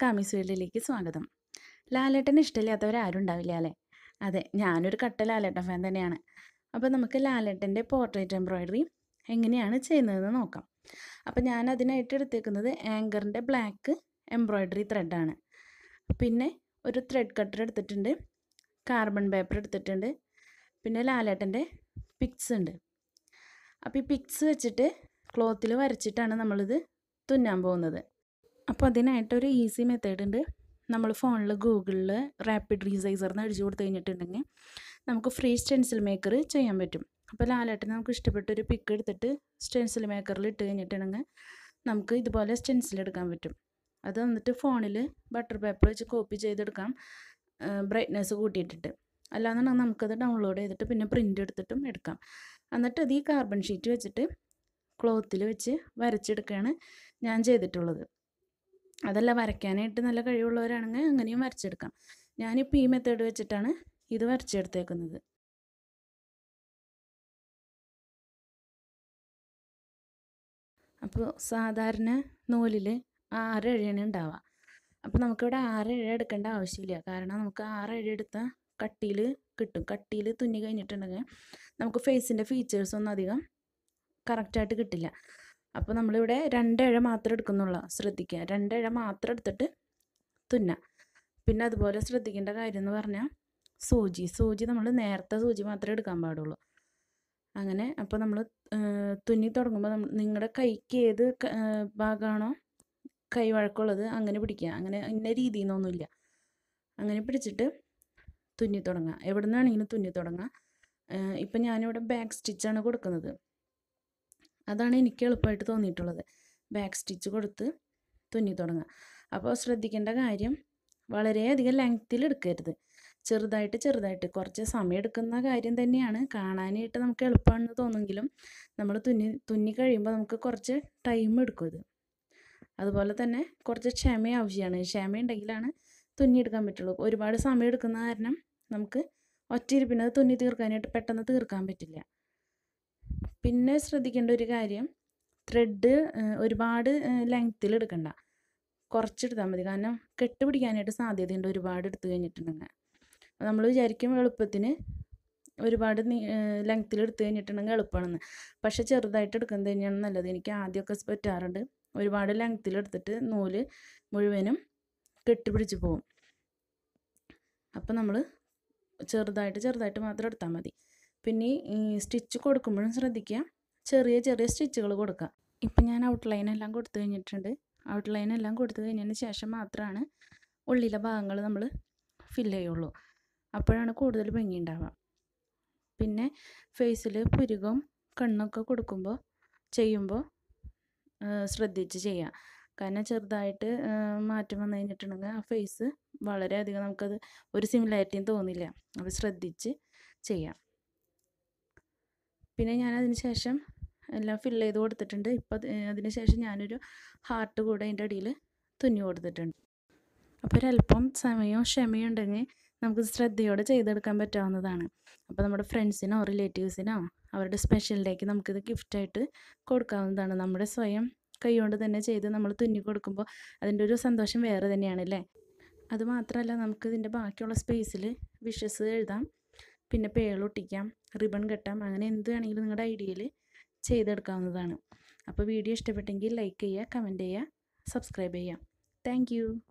കാമീസ് വീട്ടിലേക്ക് സ്വാഗതം ലാലേട്ടന് ഇഷ്ടമില്ലാത്തവരാരും ഉണ്ടാവില്ല അല്ലേ അതെ ഞാനൊരു കട്ട ലാലേട്ടൻ ഫാൻ തന്നെയാണ് അപ്പോൾ നമുക്ക് ലാലേട്ടൻ്റെ പോർട്രേറ്റ് എംബ്രോയിഡറി എങ്ങനെയാണ് ചെയ്യുന്നതെന്ന് നോക്കാം അപ്പോൾ ഞാൻ അതിനായിട്ട് എടുത്തേക്കുന്നത് ആങ്കറിൻ്റെ ബ്ലാക്ക് എംബ്രോയിഡറി ത്രെഡാണ് പിന്നെ ഒരു ത്രെഡ് കട്ടർ എടുത്തിട്ടുണ്ട് കാർബൺ പേപ്പർ എടുത്തിട്ടുണ്ട് പിന്നെ ലാലേട്ടൻ്റെ പിക്സ് ഉണ്ട് അപ്പോൾ ഈ പിക്സ് വെച്ചിട്ട് ക്ലോത്തിൽ വരച്ചിട്ടാണ് നമ്മളിത് തുന്നാൻ പോകുന്നത് അപ്പോൾ അതിനായിട്ടൊരു ഈസി മെത്തേഡ് ഉണ്ട് നമ്മൾ ഫോണിൽ ഗൂഗിളിൽ റാപ്പിഡ് റീസൈസർ എന്ന് അടിച്ചു കൊടുത്തു കഴിഞ്ഞിട്ടുണ്ടെങ്കിൽ നമുക്ക് ഫ്രീ സ്റ്റെൻസിൽ മേക്കർ ചെയ്യാൻ പറ്റും അപ്പോൾ ലാലേട്ടൻ നമുക്ക് ഇഷ്ടപ്പെട്ട ഒരു പിക്ക് എടുത്തിട്ട് സ്റ്റെൻസിൽ മേക്കറിൽ ഇട്ട് കഴിഞ്ഞിട്ടുണ്ടെങ്കിൽ നമുക്ക് ഇതുപോലെ സ്റ്റെൻസിൽ എടുക്കാൻ പറ്റും അത് വന്നിട്ട് ഫോണിൽ ബട്ടർ പേപ്പർ വെച്ച് കോപ്പി ചെയ്തെടുക്കാം ബ്രൈറ്റ്നെസ് കൂട്ടിയിട്ടിട്ട് അല്ലാന്നുണ്ടെങ്കിൽ നമുക്കത് ഡൗൺലോഡ് ചെയ്തിട്ട് പിന്നെ പ്രിൻ്റ് എടുത്തിട്ടും എടുക്കാം എന്നിട്ട് അത് ഈ കാർബൺ ഷീറ്റ് വെച്ചിട്ട് ക്ലോത്തിൽ വെച്ച് വരച്ചെടുക്കുകയാണ് ഞാൻ ചെയ്തിട്ടുള്ളത് അതല്ല വരയ്ക്കാനായിട്ട് നല്ല കഴിവുള്ളവരാണെങ്കിൽ അങ്ങനെയും വരച്ചെടുക്കാം ഞാനിപ്പോൾ ഈ മെത്തേഡ് വെച്ചിട്ടാണ് ഇത് വരച്ചെടുത്തേക്കുന്നത് അപ്പോൾ സാധാരണ നൂലിൽ എഴുതണേ ഉണ്ടാവുക അപ്പോൾ നമുക്കിവിടെ ആറഴ എടുക്കേണ്ട ആവശ്യമില്ല കാരണം നമുക്ക് ആറഴ എടുത്ത കട്ടിയിൽ കിട്ടും കട്ടിയിൽ തുന്നി കഴിഞ്ഞിട്ടുണ്ടെങ്കിൽ നമുക്ക് ഫേസിൻ്റെ ഫീച്ചേഴ്സൊന്നും അധികം കറക്റ്റായിട്ട് കിട്ടില്ല അപ്പോൾ നമ്മളിവിടെ രണ്ടഴ മാത്രം എടുക്കുന്നുള്ള ശ്രദ്ധിക്കുക രണ്ടഴ മാത്രം എടുത്തിട്ട് തുന്ന പിന്നെ അതുപോലെ ശ്രദ്ധിക്കേണ്ട കാര്യം എന്ന് പറഞ്ഞാൽ സൂചി സൂചി നമ്മൾ നേരത്തെ സൂചി മാത്രമേ എടുക്കാൻ പാടുള്ളൂ അങ്ങനെ അപ്പോൾ നമ്മൾ തുന്നി തുടങ്ങുമ്പോൾ നമ്മൾ നിങ്ങളുടെ കൈക്ക് ഏത് ഭാഗമാണോ കൈ വഴക്കുള്ളത് അങ്ങനെ പിടിക്കുക അങ്ങനെ ഇന്ന രീതിയിൽ നിന്നൊന്നുമില്ല അങ്ങനെ പിടിച്ചിട്ട് തുന്നി തുടങ്ങുക എവിടെ നിന്നാണെങ്കിലും തുന്നി തുടങ്ങുക ഇപ്പം ഞാനിവിടെ ബാക്ക് സ്റ്റിച്ചാണ് കൊടുക്കുന്നത് അതാണ് എനിക്ക് എളുപ്പമായിട്ട് തോന്നിയിട്ടുള്ളത് ബാക്ക് സ്റ്റിച്ച് കൊടുത്ത് തുന്നി തുടങ്ങുക അപ്പോൾ ശ്രദ്ധിക്കേണ്ട കാര്യം വളരെയധികം ലെങ്ത്തിൽ എടുക്കരുത് ചെറുതായിട്ട് ചെറുതായിട്ട് കുറച്ച് സമയം എടുക്കുന്ന കാര്യം തന്നെയാണ് കാണാനായിട്ട് നമുക്ക് എളുപ്പമാണെന്ന് തോന്നുമെങ്കിലും നമ്മൾ തുന്നി തുന്നി കഴിയുമ്പോൾ നമുക്ക് കുറച്ച് ടൈം എടുക്കും ഇത് അതുപോലെ തന്നെ കുറച്ച് ക്ഷമ ആവശ്യമാണ് ക്ഷമ ഉണ്ടെങ്കിലാണ് തുന്നി എടുക്കാൻ പറ്റുള്ളൂ ഒരുപാട് സമയം എടുക്കുന്ന കാരണം നമുക്ക് ഒറ്റയിരിപ്പിനത് തുന്നി തീർക്കാനായിട്ട് പെട്ടെന്ന് തീർക്കാൻ പറ്റില്ല പിന്നെ ശ്രദ്ധിക്കേണ്ട ഒരു കാര്യം ത്രെഡ് ഒരുപാട് ലെങ്ത്തിൽ എടുക്കണ്ട കുറച്ചെടുത്താൽ മതി കാരണം കെട്ടുപിടിക്കാനായിട്ട് സാധ്യതയുണ്ട് ഒരുപാട് എടുത്തു കഴിഞ്ഞിട്ടുണ്ടെങ്കിൽ നമ്മൾ വിചാരിക്കും എളുപ്പത്തിന് ഒരുപാട് ലെങ്ത്തിൽ എടുത്തു കഴിഞ്ഞിട്ടുണ്ടെങ്കിൽ എളുപ്പമാണെന്ന് പക്ഷേ ചെറുതായിട്ട് എടുക്കുന്നത് തന്നെയാണ് നല്ലത് എനിക്ക് ആദ്യമൊക്കെ പറ്റാറുണ്ട് ഒരുപാട് ലെങ്ത്തിൽ എടുത്തിട്ട് നൂല് മുഴുവനും കെട്ടിപ്പിടിച്ച് പോകും അപ്പോൾ നമ്മൾ ചെറുതായിട്ട് ചെറുതായിട്ട് മാത്രം എടുത്താൽ മതി പിന്നെ സ്റ്റിച്ച് കൊടുക്കുമ്പോഴും ശ്രദ്ധിക്കുക ചെറിയ ചെറിയ സ്റ്റിച്ചുകൾ കൊടുക്കുക ഇപ്പം ഞാൻ ഔട്ട്ലൈൻ എല്ലാം കൊടുത്തു കഴിഞ്ഞിട്ടുണ്ട് ഔട്ട്ലൈൻ എല്ലാം കൊടുത്തു കഴിഞ്ഞതിന് ശേഷം മാത്രമാണ് ഉള്ളിലെ ഭാഗങ്ങൾ നമ്മൾ ഫില്ല് ചെയ്യുള്ളൂ അപ്പോഴാണ് കൂടുതൽ ഭംഗി ഉണ്ടാവുക പിന്നെ ഫേസിൽ പുരുകും കണ്ണൊക്കെ കൊടുക്കുമ്പോൾ ചെയ്യുമ്പോൾ ശ്രദ്ധിച്ച് ചെയ്യുക കാരണം ചെറുതായിട്ട് മാറ്റം വന്നു കഴിഞ്ഞിട്ടുണ്ടെങ്കിൽ ആ ഫേസ് വളരെയധികം നമുക്കത് ഒരു സിമിലാരിറ്റിയും തോന്നില്ല അപ്പോൾ ശ്രദ്ധിച്ച് ചെയ്യാം പിന്നെ ഞാൻ അതിന് ശേഷം എല്ലാം ഫില്ല് ചെയ്ത് കൊടുത്തിട്ടുണ്ട് ഇപ്പം അതിന് ശേഷം ഞാനൊരു ഹാർട്ട് കൂടെ അതിൻ്റെ അടിയിൽ തുന്നി കൊടുത്തിട്ടുണ്ട് അപ്പോൾ ഒരല്പം സമയവും ഉണ്ടെങ്കിൽ നമുക്ക് ശ്രദ്ധയോടെ ചെയ്തെടുക്കാൻ പറ്റാവുന്നതാണ് അപ്പോൾ നമ്മുടെ ഫ്രണ്ട്സിനോ റിലേറ്റീവ്സിനോ അവരുടെ സ്പെഷ്യൽ ഡേക്ക് നമുക്കിത് ഗിഫ്റ്റായിട്ട് കൊടുക്കാവുന്നതാണ് നമ്മുടെ സ്വയം കൈകൊണ്ട് തന്നെ ചെയ്ത് നമ്മൾ തുന്നി കൊടുക്കുമ്പോൾ അതിൻ്റെ ഒരു സന്തോഷം വേറെ തന്നെയാണല്ലേ അതുമാത്രമല്ല നമുക്കിതിൻ്റെ ബാക്കിയുള്ള സ്പേസിൽ വിഷസ് എഴുതാം പിന്നെ പേളൊട്ടിക്കാം റിബൺ കെട്ടാം അങ്ങനെ എന്ത് വേണമെങ്കിലും നിങ്ങളുടെ ഐഡിയയിൽ ചെയ്തെടുക്കാവുന്നതാണ് അപ്പോൾ വീഡിയോ ഇഷ്ടപ്പെട്ടെങ്കിൽ ലൈക്ക് ചെയ്യുക കമൻറ്റ് ചെയ്യുക സബ്സ്ക്രൈബ് ചെയ്യുക താങ്ക്